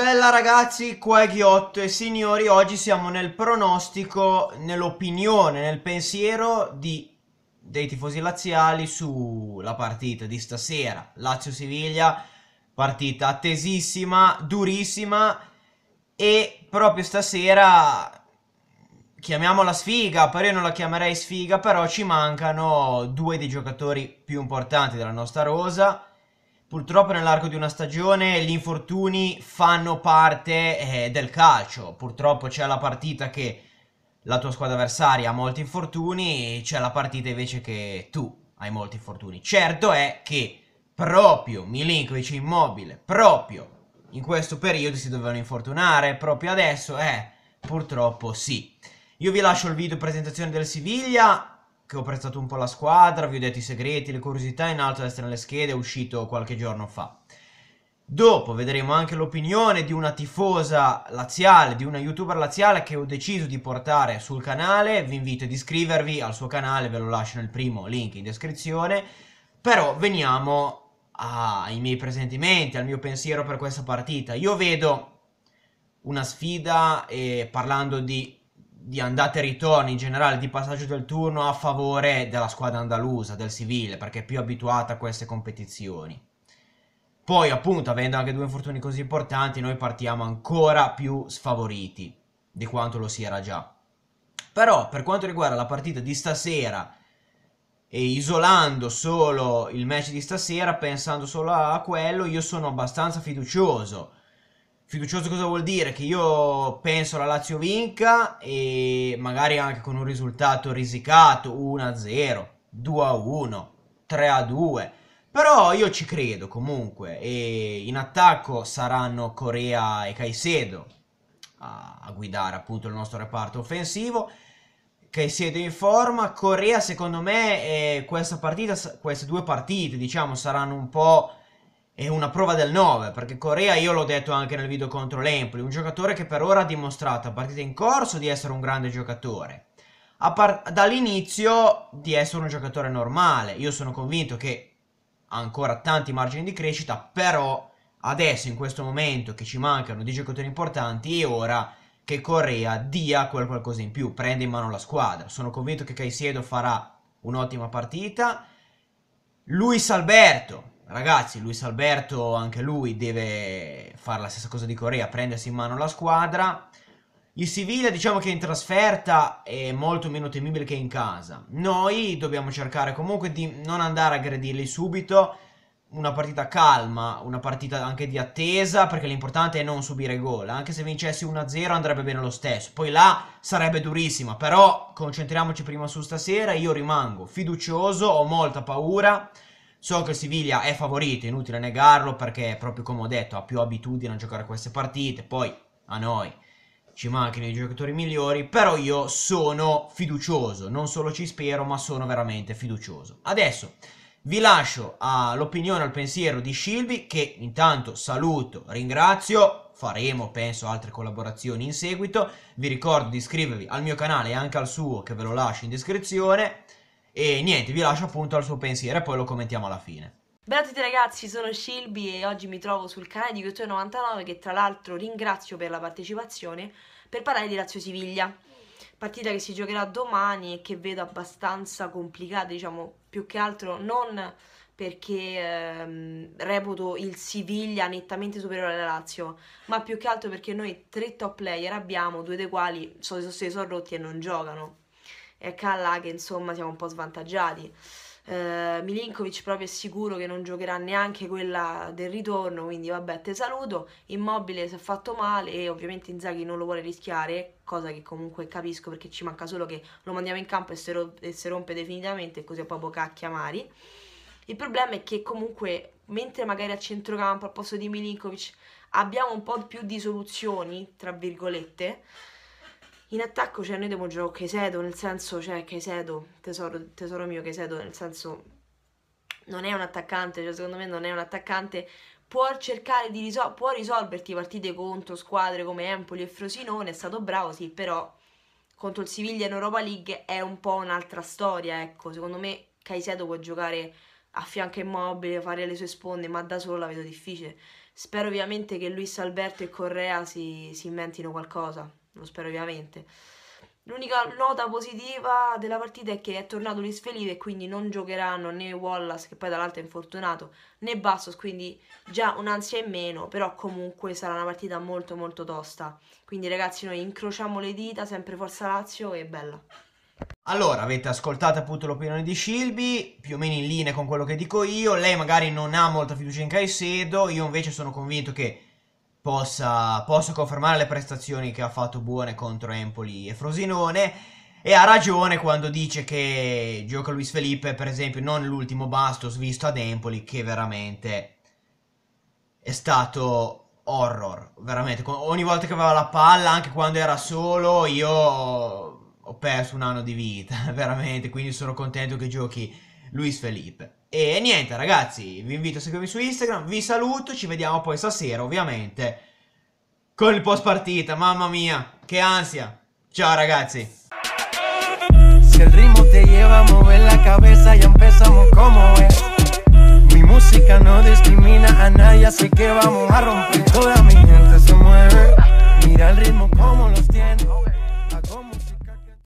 Bella ragazzi, qua è Ghiotto e signori, oggi siamo nel pronostico, nell'opinione, nel pensiero di, dei tifosi laziali sulla partita di stasera, Lazio-Siviglia, partita attesissima, durissima e proprio stasera, chiamiamola sfiga, però io non la chiamerei sfiga, però ci mancano due dei giocatori più importanti della nostra rosa, Purtroppo nell'arco di una stagione gli infortuni fanno parte eh, del calcio. Purtroppo c'è la partita che la tua squadra avversaria ha molti infortuni e c'è la partita invece che tu hai molti infortuni. Certo è che proprio Milinkovic Immobile, proprio in questo periodo si dovevano infortunare, proprio adesso, eh, purtroppo sì. Io vi lascio il video presentazione del Siviglia, che ho apprezzato un po' la squadra, vi ho detto i segreti, le curiosità in alto a destra nelle schede, è uscito qualche giorno fa. Dopo vedremo anche l'opinione di una tifosa laziale, di una youtuber laziale che ho deciso di portare sul canale, vi invito ad iscrivervi al suo canale, ve lo lascio nel primo link in descrizione, però veniamo ai miei presentimenti, al mio pensiero per questa partita. Io vedo una sfida, eh, parlando di di andate e ritorni in generale di passaggio del turno a favore della squadra andalusa, del Sivile, perché è più abituata a queste competizioni. Poi appunto avendo anche due infortuni così importanti noi partiamo ancora più sfavoriti di quanto lo si era già. Però per quanto riguarda la partita di stasera e isolando solo il match di stasera, pensando solo a quello, io sono abbastanza fiducioso Fiducioso cosa vuol dire? Che io penso la Lazio vinca e magari anche con un risultato risicato 1-0, 2-1, 3-2. Però io ci credo comunque e in attacco saranno Corea e Caicedo a, a guidare appunto il nostro reparto offensivo. Caicedo in forma, Corea secondo me eh, questa partita, queste due partite diciamo saranno un po' è una prova del 9, perché Corea, io l'ho detto anche nel video contro l'Empoli, un giocatore che per ora ha dimostrato a partita in corso di essere un grande giocatore, dall'inizio di essere un giocatore normale. Io sono convinto che ha ancora tanti margini di crescita, però adesso, in questo momento, che ci mancano dei giocatori importanti, è ora che Corea dia quel qualcosa in più, prenda in mano la squadra. Sono convinto che Caicedo farà un'ottima partita. Luis Alberto, ragazzi, Luis Alberto, anche lui deve fare la stessa cosa di Corea, prendersi in mano la squadra. Il Siviglia diciamo che in trasferta è molto meno temibile che in casa. Noi dobbiamo cercare comunque di non andare a aggredirli subito, una partita calma, una partita anche di attesa, perché l'importante è non subire gol. Anche se vincessi 1-0 andrebbe bene lo stesso. Poi là sarebbe durissima, però concentriamoci prima su stasera, io rimango fiducioso, ho molta paura. So che il Siviglia è favorito, inutile negarlo, perché proprio come ho detto ha più abitudine a giocare queste partite, poi a noi ci mancano i giocatori migliori, però io sono fiducioso, non solo ci spero, ma sono veramente fiducioso. Adesso vi lascio all'opinione, al pensiero di Shilby, che intanto saluto, ringrazio, faremo penso altre collaborazioni in seguito, vi ricordo di iscrivervi al mio canale e anche al suo che ve lo lascio in descrizione, e niente, vi lascio appunto al suo pensiero e poi lo commentiamo alla fine. Ciao a tutti ragazzi, sono Shilby e oggi mi trovo sul canale di Youtube99 che tra l'altro ringrazio per la partecipazione per parlare di Lazio Siviglia. Partita che si giocherà domani e che vedo abbastanza complicata, diciamo più che altro non perché ehm, reputo il Siviglia nettamente superiore alla Lazio, ma più che altro perché noi tre top player abbiamo, due dei quali sono, sono, sono rotti e non giocano è Calla che insomma siamo un po' svantaggiati. Uh, Milinkovic proprio è sicuro che non giocherà neanche quella del ritorno, quindi vabbè, te saluto. Immobile si è fatto male e ovviamente Inzaghi non lo vuole rischiare, cosa che comunque capisco perché ci manca solo che lo mandiamo in campo e si, ro- e si rompe definitivamente, così è proprio cacchia Mari. Il problema è che comunque, mentre magari a centrocampo al posto di Milinkovic abbiamo un po' più di soluzioni, tra virgolette, in attacco cioè, noi dobbiamo giocare Chesedo, nel senso, cioè Chesedo, tesoro, tesoro mio Chesedo, nel senso non è un attaccante, cioè secondo me non è un attaccante, può cercare di risol- può risolverti partite contro squadre come Empoli e Frosinone, è stato bravo sì, però contro il Siviglia in Europa League è un po' un'altra storia, ecco, secondo me Caicedo può giocare a fianco immobile, fare le sue sponde, ma da solo la vedo difficile. Spero ovviamente che Luis Alberto e Correa si, si inventino qualcosa lo spero ovviamente. L'unica nota positiva della partita è che è tornato Luis Felipe e quindi non giocheranno né Wallace, che poi dall'alto è infortunato, né Bastos, quindi già un'ansia in meno, però comunque sarà una partita molto molto tosta. Quindi ragazzi noi incrociamo le dita, sempre Forza Lazio e bella. Allora, avete ascoltato appunto l'opinione di Silbi, più o meno in linea con quello che dico io, lei magari non ha molta fiducia in Caicedo, io invece sono convinto che possa, possa confermare le prestazioni che ha fatto buone contro Empoli e Frosinone. E ha ragione quando dice che gioca Luis Felipe, per esempio, non l'ultimo Bastos visto ad Empoli, che veramente è stato horror. Veramente, ogni volta che aveva la palla, anche quando era solo, io ho perso un anno di vita, veramente. Quindi sono contento che giochi Luis Felipe. E niente ragazzi, vi invito a seguirmi su Instagram, vi saluto, ci vediamo poi stasera ovviamente con il post partita, mamma mia, che ansia. Ciao ragazzi. Si el ritmo te lleva a mover la cabeza ya empezamos como es. Mi música no discrimina a nadie, así que vamos